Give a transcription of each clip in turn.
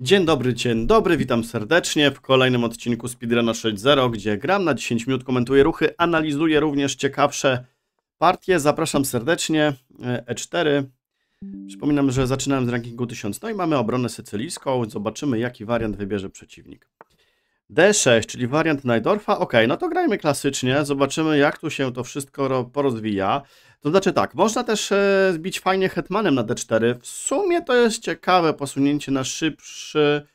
Dzień dobry, dzień dobry, witam serdecznie w kolejnym odcinku Speedruna 6.0, gdzie gram na 10 minut, komentuję ruchy, analizuję również ciekawsze partie. Zapraszam serdecznie, E4. E Przypominam, że zaczynałem z rankingu 1000, no i mamy obronę sycylijską, zobaczymy jaki wariant wybierze przeciwnik. D6, czyli wariant Najdorfa, ok, no to grajmy klasycznie, zobaczymy jak tu się to wszystko porozwija. To znaczy tak, można też e, zbić fajnie hetmanem na d4. W sumie to jest ciekawe posunięcie na szybszy,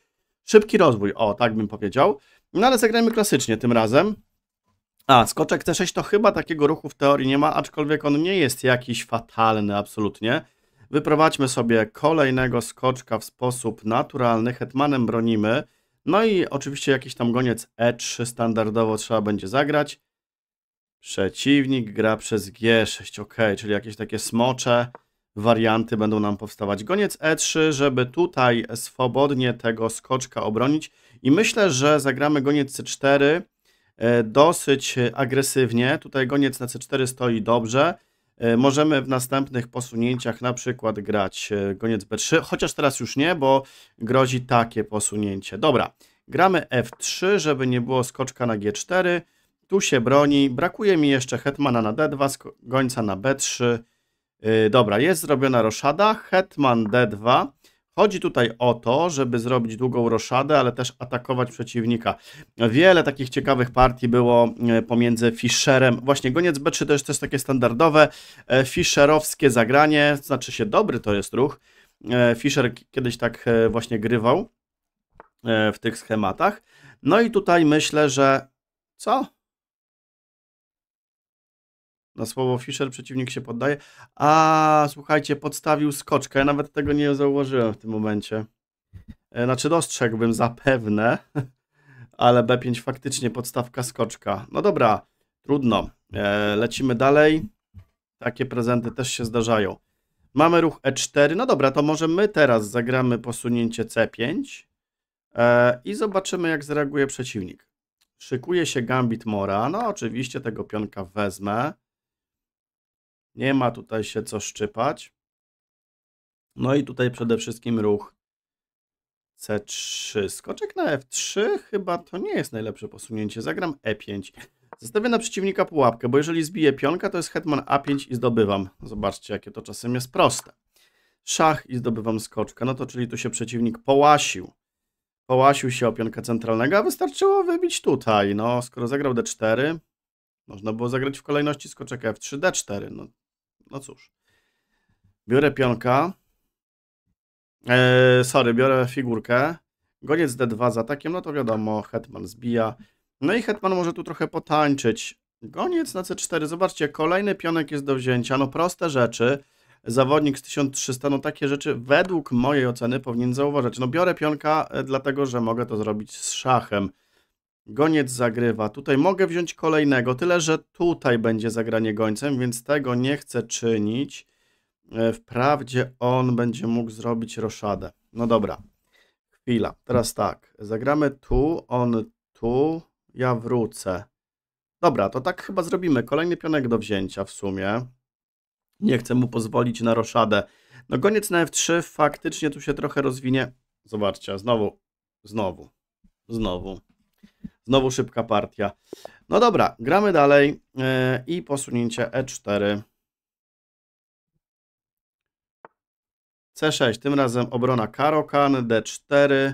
szybki rozwój, o tak bym powiedział. No ale zagrajmy klasycznie tym razem. A, skoczek c6 to chyba takiego ruchu w teorii nie ma, aczkolwiek on nie jest jakiś fatalny absolutnie. Wyprowadźmy sobie kolejnego skoczka w sposób naturalny, hetmanem bronimy. No i oczywiście jakiś tam goniec e3 standardowo trzeba będzie zagrać. Przeciwnik gra przez G6, ok, czyli jakieś takie smocze warianty będą nam powstawać. Goniec E3, żeby tutaj swobodnie tego skoczka obronić i myślę, że zagramy goniec C4 e, dosyć agresywnie. Tutaj goniec na C4 stoi dobrze. E, możemy w następnych posunięciach na przykład grać goniec e, B3, chociaż teraz już nie, bo grozi takie posunięcie. Dobra, gramy F3, żeby nie było skoczka na G4. Tu się broni. Brakuje mi jeszcze hetmana na d2, gońca na b3. Yy, dobra, jest zrobiona roszada. Hetman d2. Chodzi tutaj o to, żeby zrobić długą roszadę, ale też atakować przeciwnika. Wiele takich ciekawych partii było y, pomiędzy Fischerem. Właśnie goniec B3 to jest też takie standardowe y, Fischerowskie zagranie. Znaczy się dobry to jest ruch. Y, Fischer kiedyś tak właśnie grywał w tych schematach. No i tutaj myślę, że co? na słowo Fischer przeciwnik się poddaje. A słuchajcie, podstawił skoczkę, nawet tego nie zauważyłem w tym momencie. E, znaczy dostrzegłbym zapewne, ale B5 faktycznie podstawka skoczka. No dobra, trudno. E, lecimy dalej. Takie prezenty też się zdarzają. Mamy ruch E4. No dobra, to może my teraz zagramy posunięcie C5 e, i zobaczymy jak zareaguje przeciwnik. Szykuje się gambit Mora. No oczywiście tego pionka wezmę. Nie ma tutaj się co szczypać. No i tutaj przede wszystkim ruch C3. Skoczek na F3 chyba to nie jest najlepsze posunięcie. Zagram E5. Zostawię na przeciwnika pułapkę, bo jeżeli zbiję pionka, to jest hetman A5 i zdobywam. Zobaczcie, jakie to czasem jest proste. Szach i zdobywam skoczka. No to czyli tu się przeciwnik połasił. Połasił się o pionka centralnego, a wystarczyło wybić tutaj. No, skoro zagrał D4, można było zagrać w kolejności skoczek F3, D4. No, no cóż. Biorę pionka. Eee, sorry, biorę figurkę. Goniec D2 z atakiem, no to wiadomo, Hetman zbija. No i Hetman może tu trochę potańczyć. Goniec na C4, zobaczcie, kolejny pionek jest do wzięcia. No proste rzeczy. Zawodnik z 1300, no takie rzeczy według mojej oceny powinien zauważać. No biorę pionka, e, dlatego że mogę to zrobić z szachem. Goniec zagrywa. Tutaj mogę wziąć kolejnego, tyle że tutaj będzie zagranie gońcem, więc tego nie chcę czynić. E, wprawdzie on będzie mógł zrobić roszadę. No dobra, chwila. Teraz tak, zagramy tu, on tu, ja wrócę. Dobra, to tak chyba zrobimy. Kolejny pionek do wzięcia w sumie. Nie chcę mu pozwolić na roszadę. No goniec na F3 faktycznie tu się trochę rozwinie. Zobaczcie, znowu, znowu, znowu. Znowu szybka partia. No dobra, gramy dalej yy, i posunięcie E4. C6, tym razem obrona Karokan, D4.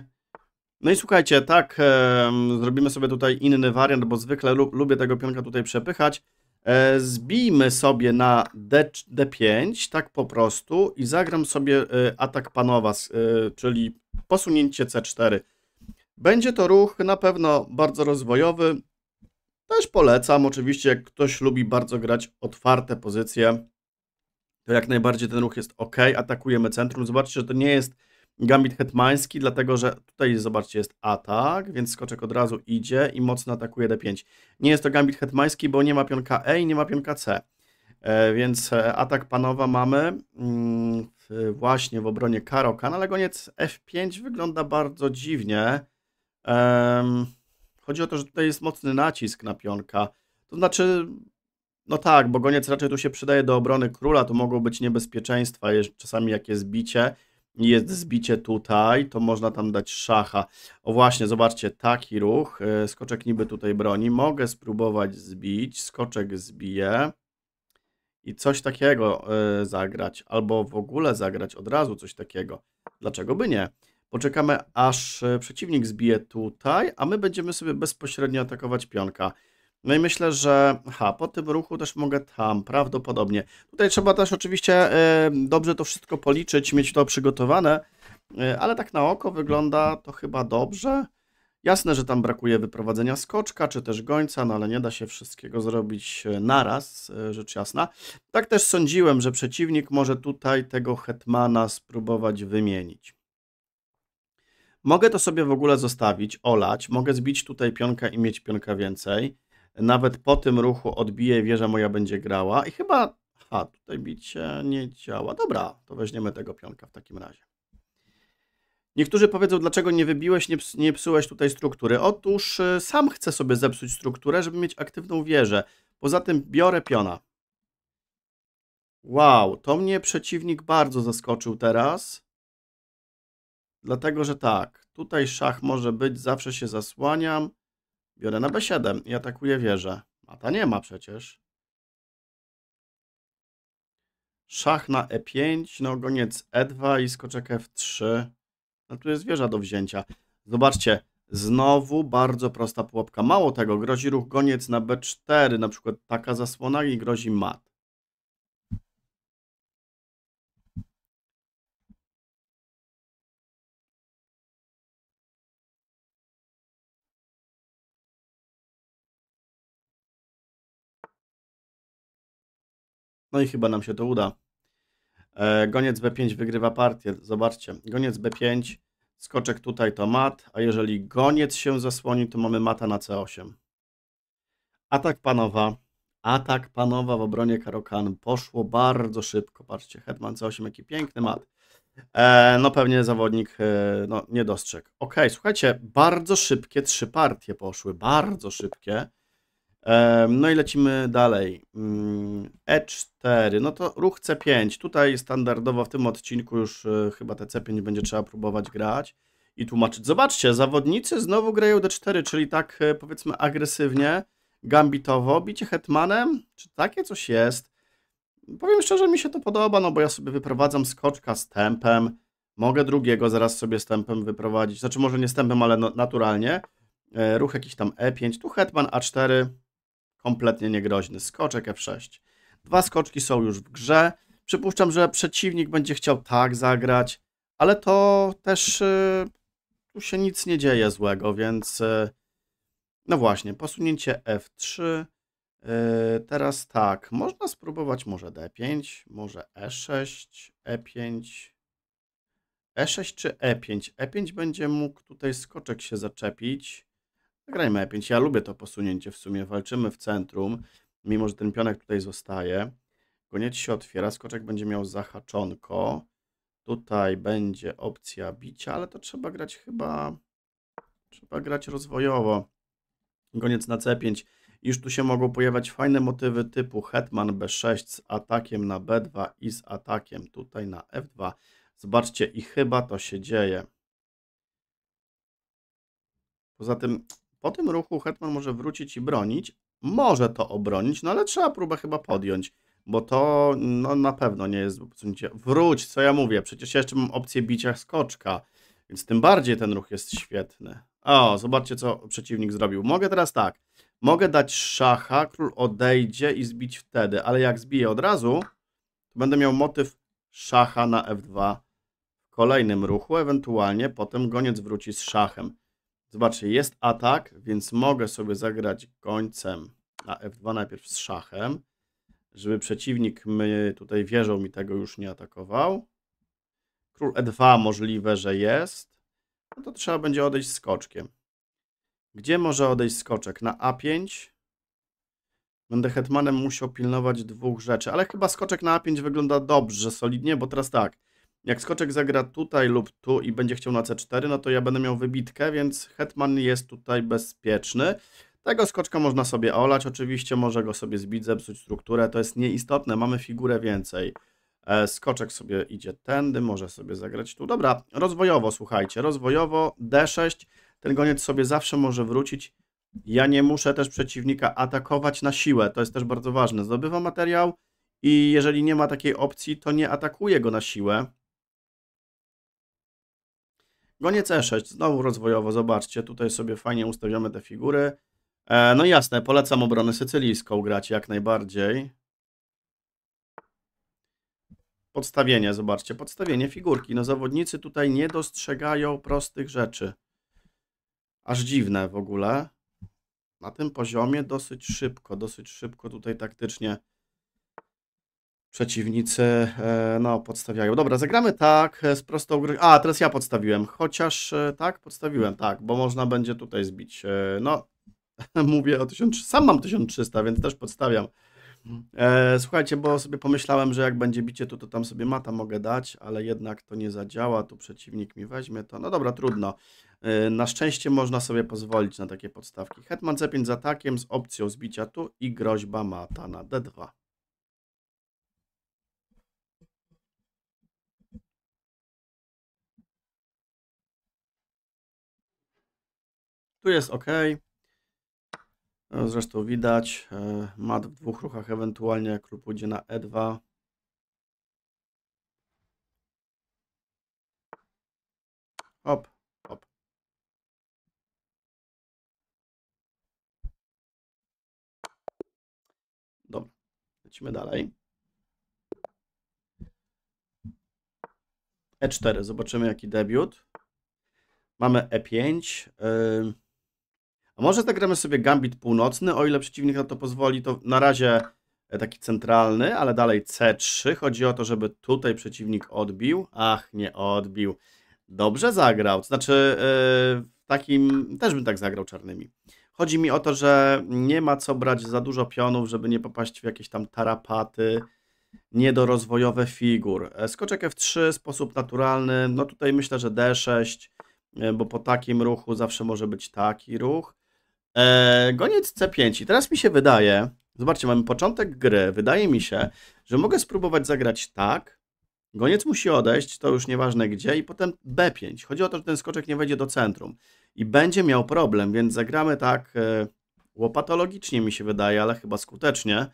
No i słuchajcie, tak, e, zrobimy sobie tutaj inny wariant, bo zwykle lubię tego pionka tutaj przepychać. E, zbijmy sobie na D, D5, tak po prostu, i zagram sobie atak panowa, czyli posunięcie C4. Będzie to ruch na pewno bardzo rozwojowy. Też polecam, oczywiście, jak ktoś lubi bardzo grać otwarte pozycje, to jak najbardziej ten ruch jest ok. Atakujemy centrum. Zobaczcie, że to nie jest gambit hetmański, dlatego że tutaj, zobaczcie, jest atak, więc skoczek od razu idzie i mocno atakuje d5. Nie jest to gambit hetmański, bo nie ma pionka E i nie ma pionka C. E, więc e, atak panowa mamy mm, właśnie w obronie karoka. ale goniec F5 wygląda bardzo dziwnie. Um, chodzi o to, że tutaj jest mocny nacisk na pionka. To znaczy, no tak, bo goniec raczej tu się przydaje do obrony króla, to mogą być niebezpieczeństwa, jest czasami jakie zbicie. Jest zbicie tutaj, to można tam dać szacha. O właśnie, zobaczcie, taki ruch. E, skoczek niby tutaj broni. Mogę spróbować zbić, skoczek zbije i coś takiego e, zagrać, albo w ogóle zagrać od razu coś takiego. Dlaczego by nie? Poczekamy, aż e, przeciwnik zbije tutaj, a my będziemy sobie bezpośrednio atakować pionka. No i myślę, że ha, po tym ruchu też mogę tam, prawdopodobnie. Tutaj trzeba też oczywiście e, dobrze to wszystko policzyć, mieć to przygotowane, e, ale tak na oko wygląda to chyba dobrze. Jasne, że tam brakuje wyprowadzenia skoczka czy też gońca, no ale nie da się wszystkiego zrobić naraz, rzecz jasna. Tak też sądziłem, że przeciwnik może tutaj tego hetmana spróbować wymienić. Mogę to sobie w ogóle zostawić, olać, mogę zbić tutaj pionka i mieć pionka więcej. Nawet po tym ruchu odbiję, wieża moja będzie grała i chyba... A, tutaj bicie nie działa. Dobra, to weźmiemy tego pionka w takim razie. Niektórzy powiedzą, dlaczego nie wybiłeś, nie, ps nie psułeś tutaj struktury. Otóż y, sam chcę sobie zepsuć strukturę, żeby mieć aktywną wieżę. Poza tym biorę piona. Wow, to mnie przeciwnik bardzo zaskoczył teraz. Dlatego, że tak, tutaj szach może być, zawsze się zasłaniam. Biorę na B7 i atakuję wieżę. Mata nie ma przecież. Szach na E5, no goniec E2 i skoczek F3. No tu jest wieża do wzięcia. Zobaczcie, znowu bardzo prosta pułapka. Mało tego, grozi ruch goniec na B4, na przykład taka zasłona i grozi mat. No i chyba nam się to uda. E, goniec B5 wygrywa partię. Zobaczcie, goniec B5, skoczek tutaj to mat, a jeżeli goniec się zasłoni, to mamy mata na C8. Atak panowa. Atak panowa w obronie Karokan poszło bardzo szybko. Patrzcie, Hetman C8, jaki piękny mat. E, no pewnie zawodnik e, no, nie dostrzegł. Ok, słuchajcie, bardzo szybkie trzy partie poszły, bardzo szybkie. No i lecimy dalej. Mm, E4, no to ruch C5. Tutaj standardowo w tym odcinku już e, chyba te C5 będzie trzeba próbować grać i tłumaczyć. Zobaczcie, zawodnicy znowu grają D4, czyli tak e, powiedzmy agresywnie, gambitowo. Bicie hetmanem? Czy takie coś jest? Powiem szczerze, mi się to podoba, no bo ja sobie wyprowadzam skoczka z tempem. Mogę drugiego zaraz sobie z tempem wyprowadzić. Znaczy może nie z tempem, ale no, naturalnie. E, ruch jakiś tam E5, tu hetman A4 kompletnie niegroźny. Skoczek F6. Dwa skoczki są już w grze. Przypuszczam, że przeciwnik będzie chciał tak zagrać, ale to też y, tu się nic nie dzieje złego, więc y, no właśnie, posunięcie F3. Y, teraz tak, można spróbować może D5, może E6, E5. E6 czy E5? E5 będzie mógł tutaj skoczek się zaczepić. Zagrajmy E5. Ja lubię to posunięcie w sumie. Walczymy w centrum, mimo że ten pionek tutaj zostaje. Koniec się otwiera. Skoczek będzie miał zahaczonko. Tutaj będzie opcja bicia, ale to trzeba grać chyba... Trzeba grać rozwojowo. Koniec na C5. Iż tu się mogą pojawiać fajne motywy typu hetman B6 z atakiem na B2 i z atakiem tutaj na F2. Zobaczcie i chyba to się dzieje. Poza tym po tym ruchu Hetman może wrócić i bronić. Może to obronić, no ale trzeba próbę chyba podjąć, bo to no, na pewno nie jest posunięcie. Wróć, co ja mówię, przecież ja jeszcze mam opcję bicia skoczka, więc tym bardziej ten ruch jest świetny. O, zobaczcie, co przeciwnik zrobił. Mogę teraz tak, mogę dać szacha, król odejdzie i zbić wtedy, ale jak zbiję od razu, to będę miał motyw szacha na f2 w kolejnym ruchu, ewentualnie potem goniec wróci z szachem. Zobaczcie, jest atak, więc mogę sobie zagrać końcem na f2 najpierw z szachem, żeby przeciwnik my, tutaj wieżą mi tego już nie atakował. Król e2 możliwe, że jest. No to trzeba będzie odejść skoczkiem. Gdzie może odejść skoczek? Na a5. Będę hetmanem musiał pilnować dwóch rzeczy, ale chyba skoczek na a5 wygląda dobrze, solidnie, bo teraz tak. Jak skoczek zagra tutaj lub tu i będzie chciał na c4, no to ja będę miał wybitkę, więc hetman jest tutaj bezpieczny. Tego skoczka można sobie olać, oczywiście może go sobie zbić, zepsuć strukturę, to jest nieistotne, mamy figurę więcej. E, skoczek sobie idzie tędy, może sobie zagrać tu. Dobra, rozwojowo, słuchajcie, rozwojowo D6, ten goniec sobie zawsze może wrócić. Ja nie muszę też przeciwnika atakować na siłę, to jest też bardzo ważne. Zdobywa materiał i jeżeli nie ma takiej opcji, to nie atakuje go na siłę. Goniec no E6, znowu rozwojowo, zobaczcie, tutaj sobie fajnie ustawiamy te figury. E, no jasne, polecam obronę sycylijską grać jak najbardziej. Podstawienie, zobaczcie, podstawienie figurki. No zawodnicy tutaj nie dostrzegają prostych rzeczy. Aż dziwne w ogóle. Na tym poziomie dosyć szybko, dosyć szybko tutaj taktycznie przeciwnicy e, no, podstawiają. Dobra, zagramy tak, e, z prostą gry. A, teraz ja podstawiłem, chociaż e, tak, podstawiłem, tak, bo można będzie tutaj zbić. No, mówię o 1300, sam mam 1300, więc też podstawiam. Słuchajcie, bo sobie pomyślałem, że jak będzie bicie, to, to tam sobie mata mogę dać, ale jednak to nie zadziała, tu przeciwnik mi weźmie to. No dobra, trudno. Na szczęście można sobie pozwolić na takie podstawki. Hetman C5 z atakiem, z opcją zbicia tu i groźba mata na D2. Tu jest ok. No, zresztą widać, e, mat w dwóch ruchach ewentualnie, król pójdzie na e2. Hop, hop. Dobra, lecimy dalej. E4, zobaczymy jaki debiut. Mamy E5. Yy a może zagramy sobie Gambit Północny, o ile przeciwnik na to pozwoli, to na razie e, taki centralny, ale dalej C3. Chodzi o to, żeby tutaj przeciwnik odbił. Ach, nie odbił. Dobrze zagrał, znaczy yy, takim też bym tak zagrał czarnymi. Chodzi mi o to, że nie ma co brać za dużo pionów, żeby nie popaść w jakieś tam tarapaty, niedorozwojowe figur. E, skoczek F3, sposób naturalny, no tutaj myślę, że D6, bo po takim ruchu zawsze może być taki ruch. E, goniec C5. I teraz mi się wydaje, zobaczcie, mamy początek gry. Wydaje mi się, że mogę spróbować zagrać tak. Goniec musi odejść, to już nieważne gdzie, i potem B5. Chodzi o to, że ten skoczek nie wejdzie do centrum i będzie miał problem, więc zagramy tak e, łopatologicznie, mi się wydaje, ale chyba skutecznie.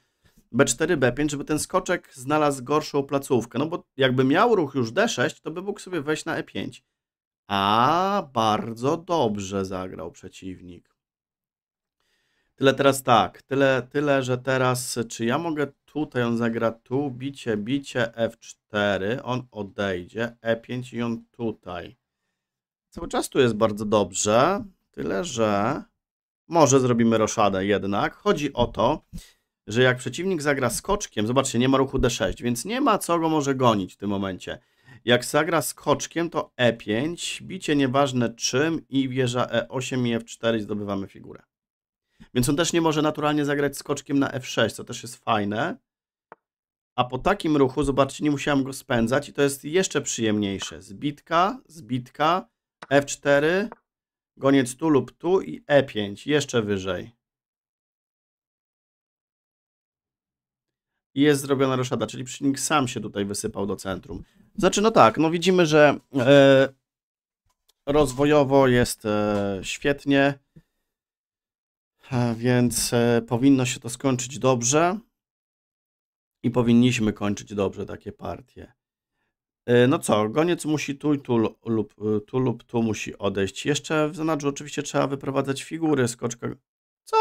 B4, B5, żeby ten skoczek znalazł gorszą placówkę. No bo jakby miał ruch już D6, to by mógł sobie wejść na E5. A bardzo dobrze zagrał przeciwnik. Tyle teraz tak, tyle, tyle, że teraz, czy ja mogę tutaj, on zagra tu, bicie, bicie, F4, on odejdzie, E5 i on tutaj. Cały czas tu jest bardzo dobrze, tyle, że może zrobimy roszadę jednak. Chodzi o to, że jak przeciwnik zagra skoczkiem, zobaczcie, nie ma ruchu D6, więc nie ma co go może gonić w tym momencie. Jak zagra skoczkiem, to E5, bicie nieważne czym i wieża E8 i F4 zdobywamy figurę. Więc on też nie może naturalnie zagrać skoczkiem na F6, co też jest fajne. A po takim ruchu, zobaczcie, nie musiałem go spędzać i to jest jeszcze przyjemniejsze. Zbitka, zbitka, F4, goniec tu lub tu i E5, jeszcze wyżej. I jest zrobiona roszada, czyli przynik sam się tutaj wysypał do centrum. Znaczy, no tak, no widzimy, że e, rozwojowo jest e, świetnie. E, więc e, powinno się to skończyć dobrze i powinniśmy kończyć dobrze takie partie. E, no co, goniec musi tu i tu lub, tu lub tu musi odejść. Jeszcze w zanadrzu oczywiście trzeba wyprowadzać figury, skoczka... Co?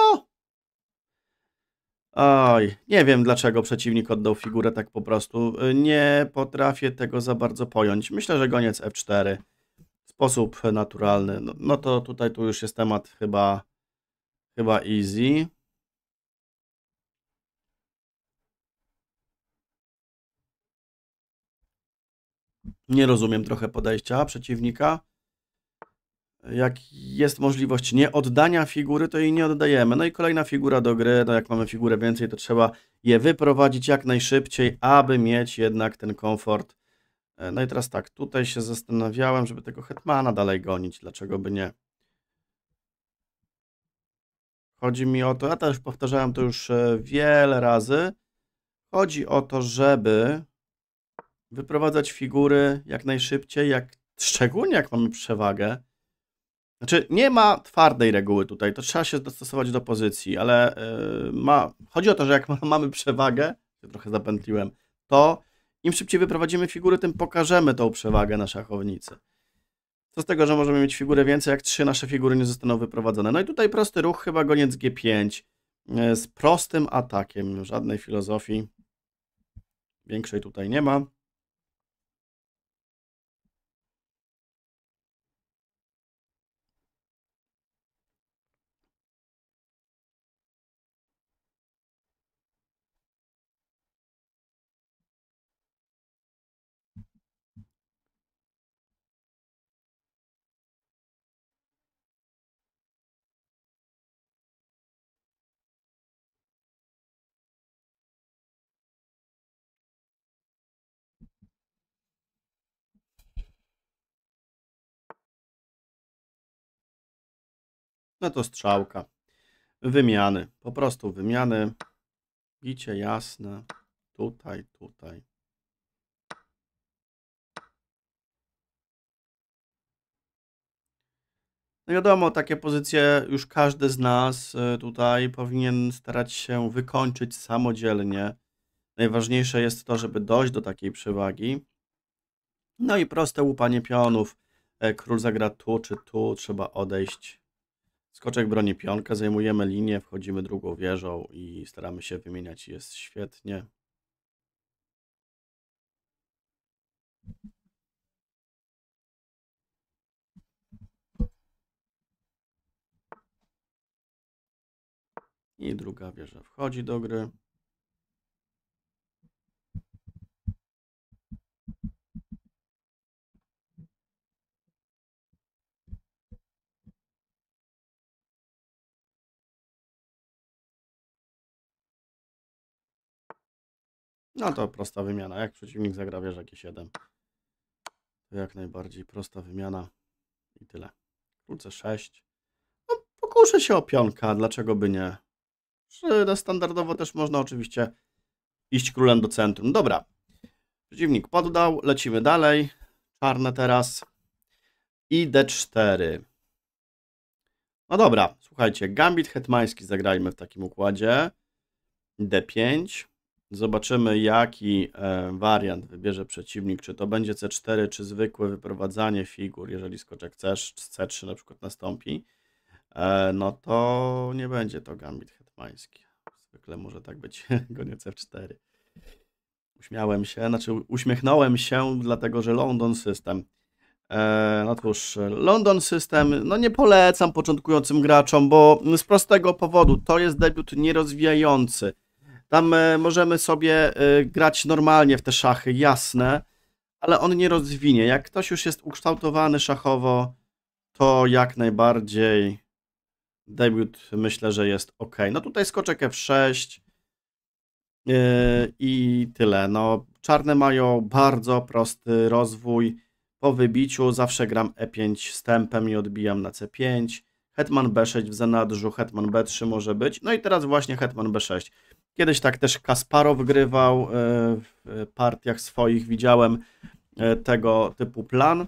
Oj, nie wiem dlaczego przeciwnik oddał figurę tak po prostu. Nie potrafię tego za bardzo pojąć. Myślę, że goniec F4 w sposób naturalny. No, no to tutaj tu już jest temat chyba Chyba easy. Nie rozumiem trochę podejścia przeciwnika. Jak jest możliwość nie oddania figury, to jej nie oddajemy. No i kolejna figura do gry, no jak mamy figurę więcej, to trzeba je wyprowadzić jak najszybciej, aby mieć jednak ten komfort. E, no i teraz tak, tutaj się zastanawiałem, żeby tego hetmana dalej gonić, dlaczego by nie. Chodzi mi o to, ja też powtarzałem to już e, wiele razy. Chodzi o to, żeby wyprowadzać figury jak najszybciej, jak, szczególnie jak mamy przewagę. Znaczy, nie ma twardej reguły tutaj, to trzeba się dostosować do pozycji, ale yy, ma, chodzi o to, że jak ma, mamy przewagę, się trochę zapętliłem, to im szybciej wyprowadzimy figury, tym pokażemy tą przewagę na szachownicy. Co z tego, że możemy mieć figurę więcej, jak trzy nasze figury nie zostaną wyprowadzone. No i tutaj prosty ruch, chyba goniec G5 e, z prostym atakiem. Żadnej filozofii większej tutaj nie ma. no to strzałka. Wymiany, po prostu wymiany. Bicie jasne, tutaj, tutaj. No wiadomo, takie pozycje już każdy z nas y, tutaj powinien starać się wykończyć samodzielnie. Najważniejsze jest to, żeby dojść do takiej przewagi. No i proste łupanie pionów. E, król zagra tu czy tu, trzeba odejść Skoczek broni pionka, zajmujemy linię, wchodzimy drugą wieżą i staramy się wymieniać. Jest świetnie. I druga wieża wchodzi do gry. No to prosta wymiana. Jak przeciwnik zagra wieżak 7 to jak najbardziej prosta wymiana i tyle. Król C6. No, pokuszę się o pionka, dlaczego by nie? Standardowo też można oczywiście iść królem do centrum. Dobra, przeciwnik poddał, lecimy dalej. Czarne teraz. I D4. No dobra, słuchajcie, gambit hetmański zagrajmy w takim układzie. D5. Zobaczymy, jaki e, wariant wybierze przeciwnik. Czy to będzie C4, czy zwykłe wyprowadzanie figur, jeżeli skoczek C3 na przykład nastąpi, e, no to nie będzie to gambit hetmański. Zwykle może tak być, gonie C4. Uśmiałem się, znaczy uśmiechnąłem się, dlatego że London System. E, no cóż, London System, no nie polecam początkującym graczom, bo z prostego powodu to jest debiut nierozwijający tam e, możemy sobie e, grać normalnie w te szachy, jasne, ale on nie rozwinie. Jak ktoś już jest ukształtowany szachowo, to jak najbardziej debiut myślę, że jest ok. No tutaj skoczek F6 e, i tyle. No, czarne mają bardzo prosty rozwój. Po wybiciu zawsze gram E5 stępem i odbijam na C5. Hetman B6 w zanadrzu, Hetman B3 może być. No i teraz właśnie Hetman B6. Kiedyś tak też Kasparow wygrywał e, w partiach swoich, widziałem e, tego typu plan.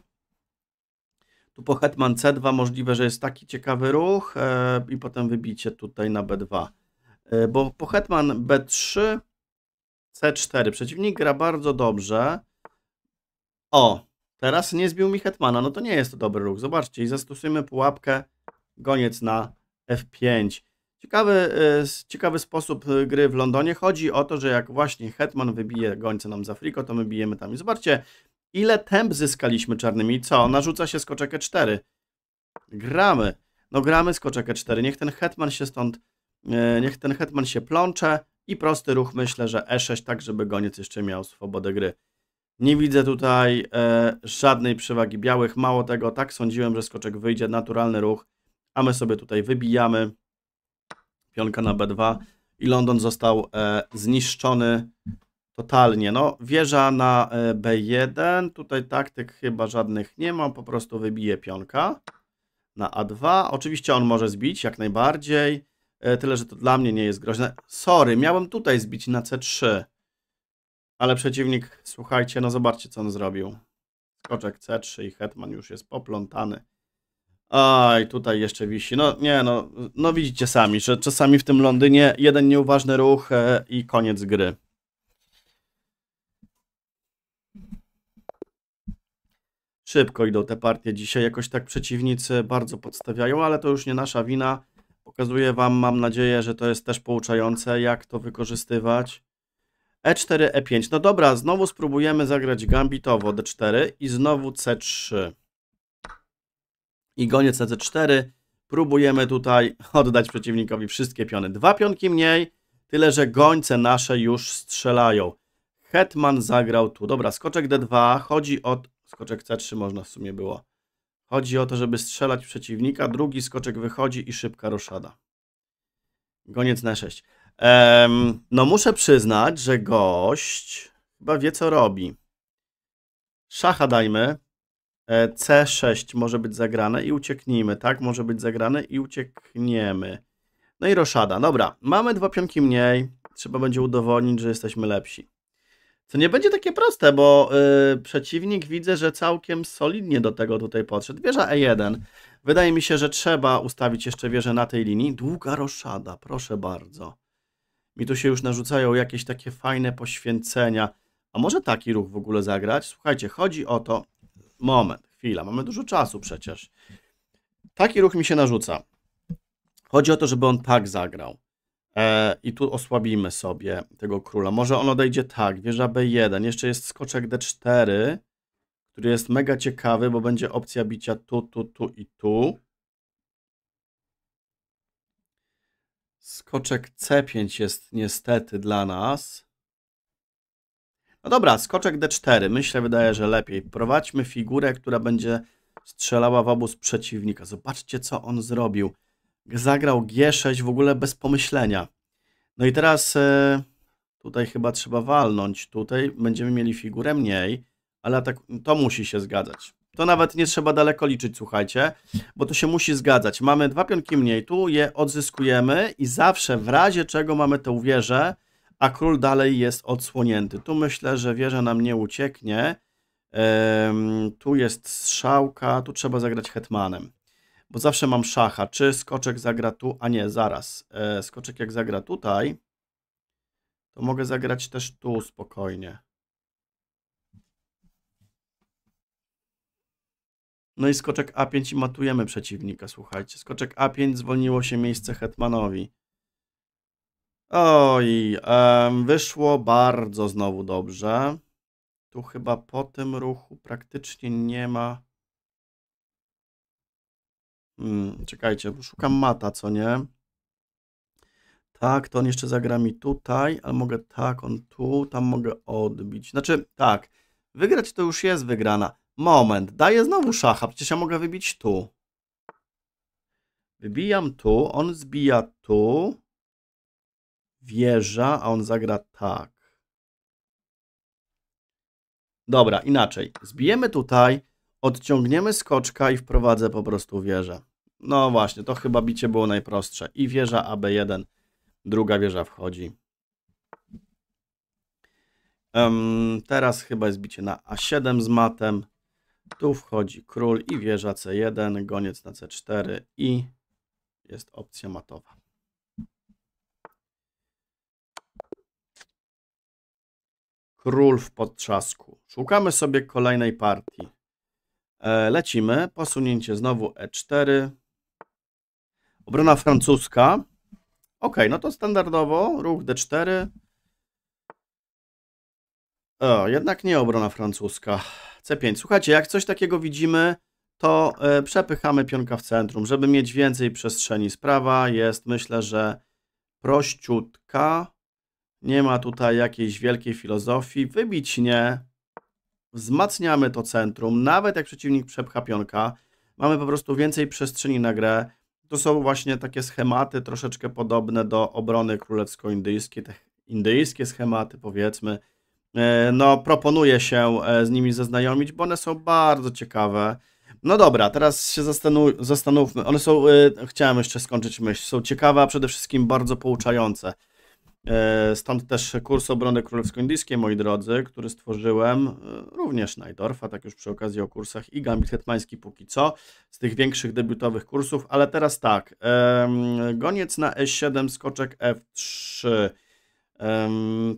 Tu po Hetman C2 możliwe, że jest taki ciekawy ruch e, i potem wybicie tutaj na B2. Bo po Hetman B3, C4 przeciwnik gra bardzo dobrze. O, teraz nie zbił mi Hetmana, no to nie jest to dobry ruch. Zobaczcie i zastosujmy pułapkę goniec na F5. Ciekawy, e, ciekawy sposób e, gry w Londonie. Chodzi o to, że jak właśnie Hetman wybije gońce nam z Afriko, to my bijemy tam. I zobaczcie, ile temp zyskaliśmy czarnymi. Co? Narzuca się skoczek 4 e Gramy. No gramy skoczek 4 Niech ten Hetman się stąd, niech ten Hetman się plącze i prosty ruch myślę, że E6, tak żeby goniec jeszcze miał swobodę gry. Nie widzę tutaj e, żadnej przewagi białych. Mało tego, tak sądziłem, że skoczek wyjdzie, naturalny ruch, a my sobie tutaj wybijamy pionka na B2 i London został e, zniszczony totalnie. No, wieża na e, B1, tutaj taktyk chyba żadnych nie ma, po prostu wybije pionka na A2. Oczywiście on może zbić jak najbardziej, e, tyle, że to dla mnie nie jest groźne. Sorry, miałem tutaj zbić na C3, ale przeciwnik, słuchajcie, no zobaczcie co on zrobił. Skoczek C3 i hetman już jest poplątany. Aj, tutaj jeszcze wisi. No nie, no, no widzicie sami, że czasami w tym Londynie jeden nieuważny ruch e, i koniec gry. Szybko idą te partie dzisiaj, jakoś tak przeciwnicy bardzo podstawiają, ale to już nie nasza wina. Pokazuję Wam, mam nadzieję, że to jest też pouczające, jak to wykorzystywać. E4, E5. No dobra, znowu spróbujemy zagrać gambitowo D4 i znowu C3 i goniec na C4. Próbujemy tutaj oddać przeciwnikowi wszystkie piony. Dwa pionki mniej, tyle że gońce nasze już strzelają. Hetman zagrał tu. Dobra, skoczek D2. Chodzi o... Skoczek C3 można w sumie było. Chodzi o to, żeby strzelać przeciwnika. Drugi skoczek wychodzi i szybka roszada. Goniec na 6. Um, no muszę przyznać, że gość chyba wie co robi. Szacha dajmy. E, C6 może być zagrane i ucieknijmy, tak? Może być zagrane i uciekniemy. No i roszada. Dobra, mamy dwa pionki mniej. Trzeba będzie udowodnić, że jesteśmy lepsi. Co nie będzie takie proste, bo yy, przeciwnik widzę, że całkiem solidnie do tego tutaj podszedł. Wieża E1. Wydaje mi się, że trzeba ustawić jeszcze wieżę na tej linii. Długa roszada, proszę bardzo. Mi tu się już narzucają jakieś takie fajne poświęcenia. A może taki ruch w ogóle zagrać? Słuchajcie, chodzi o to, moment, chwila, mamy dużo czasu przecież. Taki ruch mi się narzuca. Chodzi o to, żeby on tak zagrał. E, I tu osłabimy sobie tego króla. Może on odejdzie tak, wieża B1, jeszcze jest skoczek D4, który jest mega ciekawy, bo będzie opcja bicia tu, tu, tu i tu. Skoczek C5 jest niestety dla nas. No dobra, skoczek D4. Myślę, wydaje, że lepiej. Prowadźmy figurę, która będzie strzelała w obóz przeciwnika. Zobaczcie, co on zrobił. Zagrał G6 w ogóle bez pomyślenia. No i teraz e, tutaj chyba trzeba walnąć. Tutaj będziemy mieli figurę mniej, ale tak, to musi się zgadzać. To nawet nie trzeba daleko liczyć, słuchajcie, bo to się musi zgadzać. Mamy dwa pionki mniej, tu je odzyskujemy i zawsze w razie czego mamy tę wieżę, a król dalej jest odsłonięty. Tu myślę, że wieża nam nie ucieknie. tu jest strzałka, tu trzeba zagrać hetmanem. Bo zawsze mam szacha. Czy skoczek zagra tu? A nie, zaraz. E, skoczek jak zagra tutaj, to mogę zagrać też tu spokojnie. No i skoczek A5 i matujemy przeciwnika, słuchajcie. Skoczek A5 zwolniło się miejsce hetmanowi. Oj, wyszło bardzo znowu dobrze. Tu chyba po tym ruchu praktycznie nie ma... Hmm, czekajcie, bo szukam mata, co nie? Tak, to on jeszcze zagra mi tutaj, ale mogę tak, on tu, tam mogę odbić. Znaczy, tak, wygrać to już jest wygrana. Moment, daję znowu szacha, przecież ja mogę wybić tu. Wybijam tu, on zbija tu wieża, a on zagra tak. Dobra, inaczej. Zbijemy tutaj, odciągniemy skoczka i wprowadzę po prostu wieżę. No właśnie, to chyba bicie było najprostsze. I wieża AB1, druga wieża wchodzi. Um, teraz chyba jest bicie na A7 z matem. Tu wchodzi król i wieża C1, goniec na C4 i jest opcja matowa. Król w podtrzasku. Szukamy sobie kolejnej partii. E, lecimy. Posunięcie znowu E4. Obrona francuska. Ok, no to standardowo ruch D4. O, jednak nie obrona francuska. C5. Słuchajcie, jak coś takiego widzimy, to e, przepychamy pionka w centrum, żeby mieć więcej przestrzeni. Sprawa jest, myślę, że prościutka. Nie ma tutaj jakiejś wielkiej filozofii. Wybić nie. Wzmacniamy to centrum. Nawet jak przeciwnik przepcha pionka, mamy po prostu więcej przestrzeni na grę. To są właśnie takie schematy troszeczkę podobne do obrony królewsko-indyjskiej, te indyjskie schematy powiedzmy. E, no, proponuję się e, z nimi zaznajomić, bo one są bardzo ciekawe. No dobra, teraz się zastanów, zastanówmy. One są, e, chciałem jeszcze skończyć myśl, są ciekawe, a przede wszystkim bardzo pouczające. E, stąd też kurs obrony królewsko-indyjskiej, moi drodzy, który stworzyłem e, również na Idorfa, tak już przy okazji o kursach i Gambit Hetmański póki co, z tych większych debiutowych kursów, ale teraz tak, goniec na E7, skoczek F3,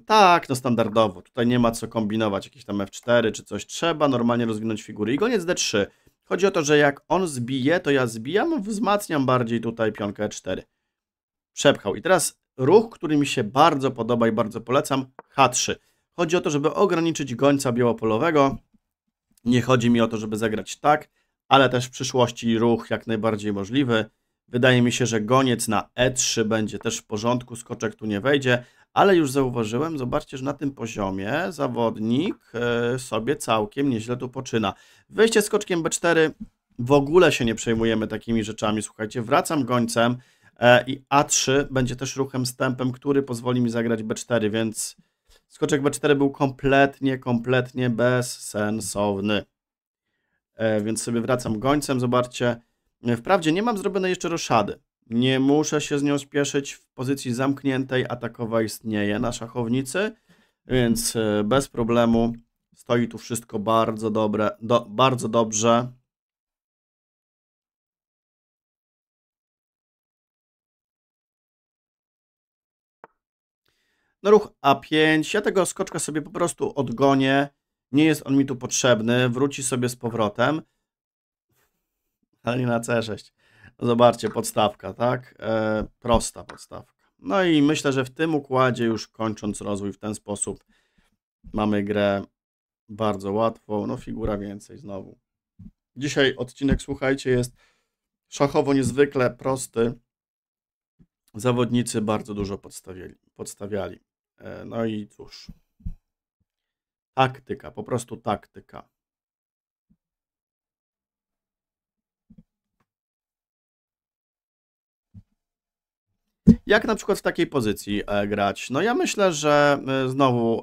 tak, no standardowo, tutaj nie ma co kombinować, jakieś tam F4 czy coś, trzeba normalnie rozwinąć figury i goniec D3, chodzi o to, że jak on zbije, to ja zbijam, wzmacniam bardziej tutaj pionkę E4 przepchał. I teraz ruch, który mi się bardzo podoba i bardzo polecam, H3. Chodzi o to, żeby ograniczyć gońca białopolowego. Nie chodzi mi o to, żeby zagrać tak, ale też w przyszłości ruch jak najbardziej możliwy. Wydaje mi się, że goniec na E3 będzie też w porządku, skoczek tu nie wejdzie, ale już zauważyłem, zobaczcie, że na tym poziomie zawodnik e, sobie całkiem nieźle tu poczyna. Wyjście skoczkiem B4 w ogóle się nie przejmujemy takimi rzeczami, słuchajcie, wracam gońcem, E, i A3 będzie też ruchem stępem, który pozwoli mi zagrać B4, więc skoczek B4 był kompletnie, kompletnie bezsensowny. E, więc sobie wracam gońcem, zobaczcie. E, wprawdzie nie mam zrobionej jeszcze roszady. Nie muszę się z nią spieszyć w pozycji zamkniętej, atakowa istnieje na szachownicy, więc bez problemu stoi tu wszystko bardzo dobre, do, bardzo dobrze. No ruch A5. Ja tego skoczka sobie po prostu odgonię. Nie jest on mi tu potrzebny. Wróci sobie z powrotem. Ale nie na C6. Zobaczcie, podstawka, tak? E, prosta podstawka. No i myślę, że w tym układzie, już kończąc rozwój w ten sposób, mamy grę bardzo łatwą. No figura więcej znowu. Dzisiaj odcinek, słuchajcie, jest szachowo niezwykle prosty. Zawodnicy bardzo dużo podstawiali. podstawiali. E, no i cóż. Taktyka, po prostu taktyka. Jak na przykład w takiej pozycji e, grać? No ja myślę, że e, znowu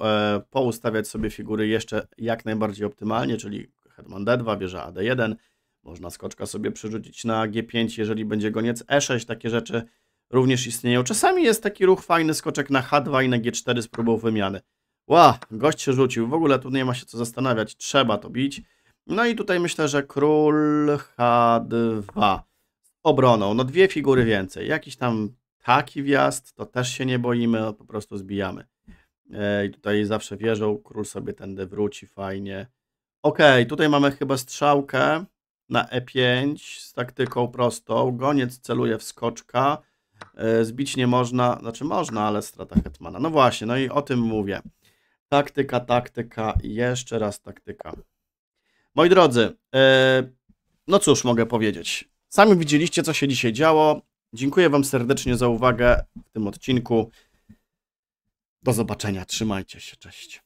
poustawiać sobie figury jeszcze jak najbardziej optymalnie, czyli hetman d2, wieża ad1, można skoczka sobie przerzucić na g5, jeżeli będzie goniec e6, takie rzeczy również istnieją. Czasami jest taki ruch fajny, skoczek na H2 i na G4 z próbą wymiany. Ła, gość się rzucił, w ogóle tu nie ma się co zastanawiać, trzeba to bić. No i tutaj myślę, że król H2 z obroną, no dwie figury więcej. Jakiś tam taki wjazd, to też się nie boimy, po prostu zbijamy. E, I tutaj zawsze wierzą, król sobie tędy wróci fajnie. Ok, tutaj mamy chyba strzałkę na E5 z taktyką prostą. Goniec celuje w skoczka. E, zbić nie można, znaczy można, ale strata hetmana. No właśnie, no i o tym mówię. Taktyka, taktyka i jeszcze raz taktyka. Moi drodzy, e, no cóż mogę powiedzieć. Sami widzieliście, co się dzisiaj działo. Dziękuję Wam serdecznie za uwagę w tym odcinku. Do zobaczenia, trzymajcie się, cześć.